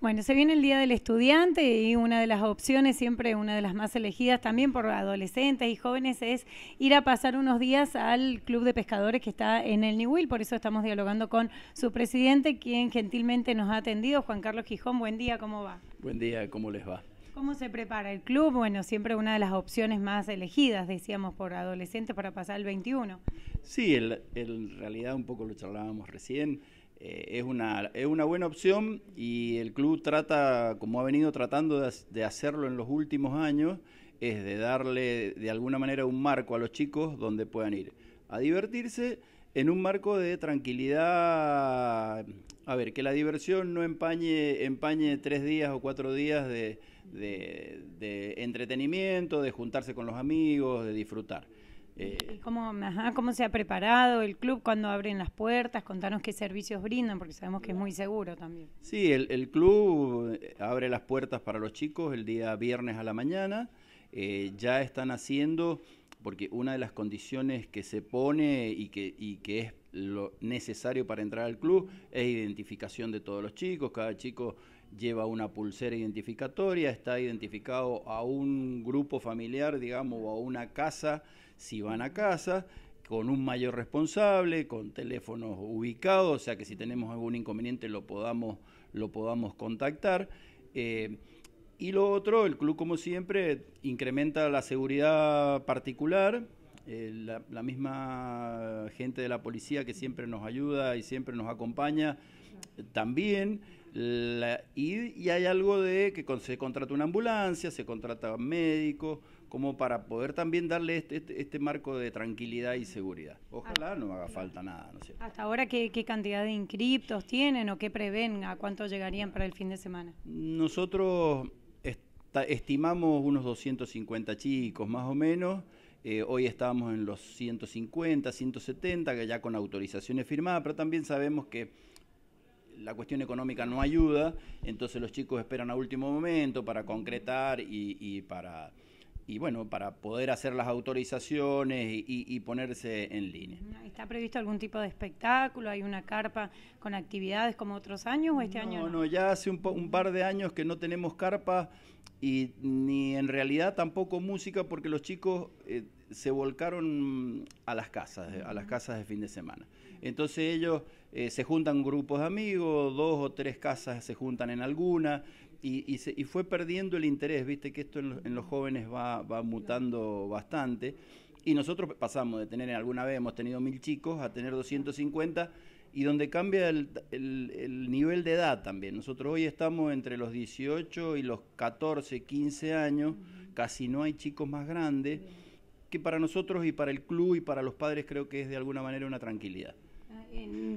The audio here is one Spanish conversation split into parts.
Bueno, se viene el Día del Estudiante y una de las opciones, siempre una de las más elegidas también por adolescentes y jóvenes, es ir a pasar unos días al Club de Pescadores que está en el Nihuil. Por eso estamos dialogando con su presidente, quien gentilmente nos ha atendido, Juan Carlos Gijón. Buen día, ¿cómo va? Buen día, ¿cómo les va? ¿Cómo se prepara el club? Bueno, siempre una de las opciones más elegidas, decíamos, por adolescentes para pasar el 21. Sí, en realidad un poco lo charlábamos recién. Eh, es, una, es una buena opción y el club trata, como ha venido tratando de, hacerlo en los últimos años, es de darle de alguna manera un marco a los chicos donde puedan ir a divertirse en un marco de tranquilidad, a ver, que la diversión no empañe, empañe tres días o cuatro días de, de entretenimiento, de juntarse con los amigos, de disfrutar. Eh, cómo, se ha preparado el club? cuando abren las puertas? Contanos qué servicios brindan, porque sabemos que es muy seguro también. Sí, el, club eh, abre las puertas para los chicos el día viernes a la mañana. Eh, ya están haciendo, porque una de las condiciones que se pone y que, y que es lo necesario para entrar al club es identificación de todos los chicos, cada chico lleva una pulsera identificatoria, está identificado a un grupo familiar, digamos, o a una casa, si van a casa, con un mayor responsable, con teléfonos ubicados, o sea que si tenemos algún inconveniente lo podamos, lo podamos contactar. Eh, y lo otro, el club como siempre incrementa la seguridad particular, eh, la, misma gente de la policía que siempre nos ayuda y siempre nos acompaña, también. y, hay algo de que se contrata una ambulancia, se contrata médicos, como para poder también darle este, este, este marco de tranquilidad y seguridad. Ojalá ah, no haga falta nada. ¿Hasta ahora ¿qué, cantidad de inscriptos tienen o qué prevén? ¿A cuánto llegarían para el fin de semana? Nosotros estimamos unos 250 chicos, más o menos. Eh, hoy estamos en los 150, 170, que ya con autorizaciones firmadas, pero también sabemos que la cuestión económica no ayuda, entonces los chicos esperan a último momento para concretar y para y bueno, para poder hacer las autorizaciones y, ponerse en línea. ¿Está previsto algún tipo de espectáculo? ¿Hay una carpa con actividades como otros años o este año? No, ya hace un, par de años que no tenemos carpa y ni en realidad tampoco música porque los chicos eh, se volcaron a las casas, eh, a las casas de fin de semana. Entonces ellos eh, se juntan grupos de amigos, dos o tres casas se juntan en alguna y, fue perdiendo el interés, viste que esto en los, jóvenes va, mutando bastante. Y nosotros pasamos de tener, alguna vez hemos tenido mil chicos, a tener 250, y donde cambia el, el, el nivel de edad también. Nosotros hoy estamos entre los 18 y los 14, 15 años, casi no hay chicos más grandes, que para nosotros y para el club y para los padres creo que es de alguna manera una tranquilidad.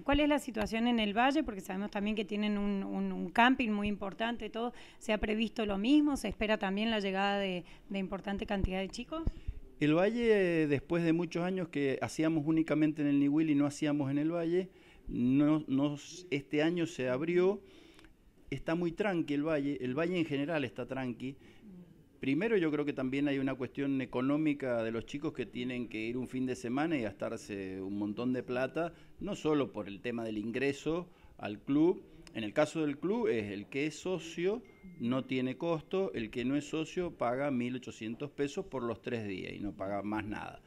¿Cuál es la situación en el valle? Porque sabemos también que tienen un, camping muy importante, todo. ¿Se ha previsto lo mismo? ¿Se espera también la llegada de, de importante cantidad de chicos? El valle, después de muchos años que hacíamos únicamente en el Niwil y no hacíamos en el valle, no, este año se abrió. Está muy tranqui el valle, el valle en general está tranqui, Primero yo creo que también hay una cuestión económica de los chicos que tienen que ir un fin de semana y gastarse un montón de plata, no solo por el tema del ingreso al club, en el caso del club es el que es socio no tiene costo, el que no es socio paga 1.800 pesos por los tres días y no paga más nada.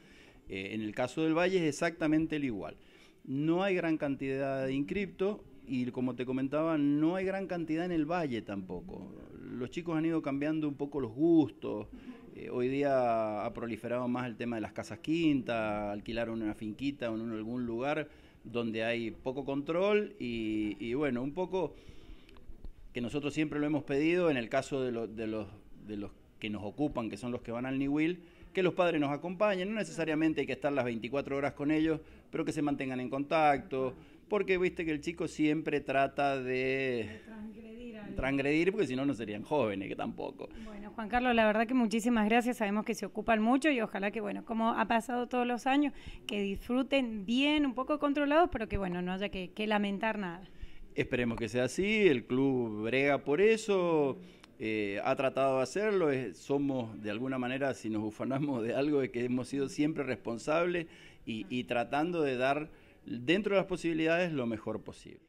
Eh, en el caso del Valle es exactamente el igual. No hay gran cantidad de inscripto y como te comentaba, no hay gran cantidad en el Valle tampoco los chicos han ido cambiando un poco los gustos. Eh, hoy día ha proliferado más el tema de las casas quintas, alquilar una finquita en algún lugar donde hay poco control y, bueno, un poco que nosotros siempre lo hemos pedido en el caso de, los, de los que nos ocupan, que son los que van al Will, que los padres nos acompañen, no necesariamente hay que estar las 24 horas con ellos, pero que se mantengan en contacto, porque viste que el chico siempre trata de... Transgredir, porque si no, no serían jóvenes, que tampoco. Bueno, Juan Carlos, la verdad que muchísimas gracias. Sabemos que se ocupan mucho y ojalá que, bueno, como ha pasado todos los años, que disfruten bien, un poco controlados, pero que, bueno, no haya que, lamentar nada. Esperemos que sea así, el club brega por eso. Eh, ha tratado de hacerlo, somos de alguna manera, si nos ufanamos de algo, es que hemos sido siempre responsables y tratando de dar dentro de las posibilidades lo mejor posible.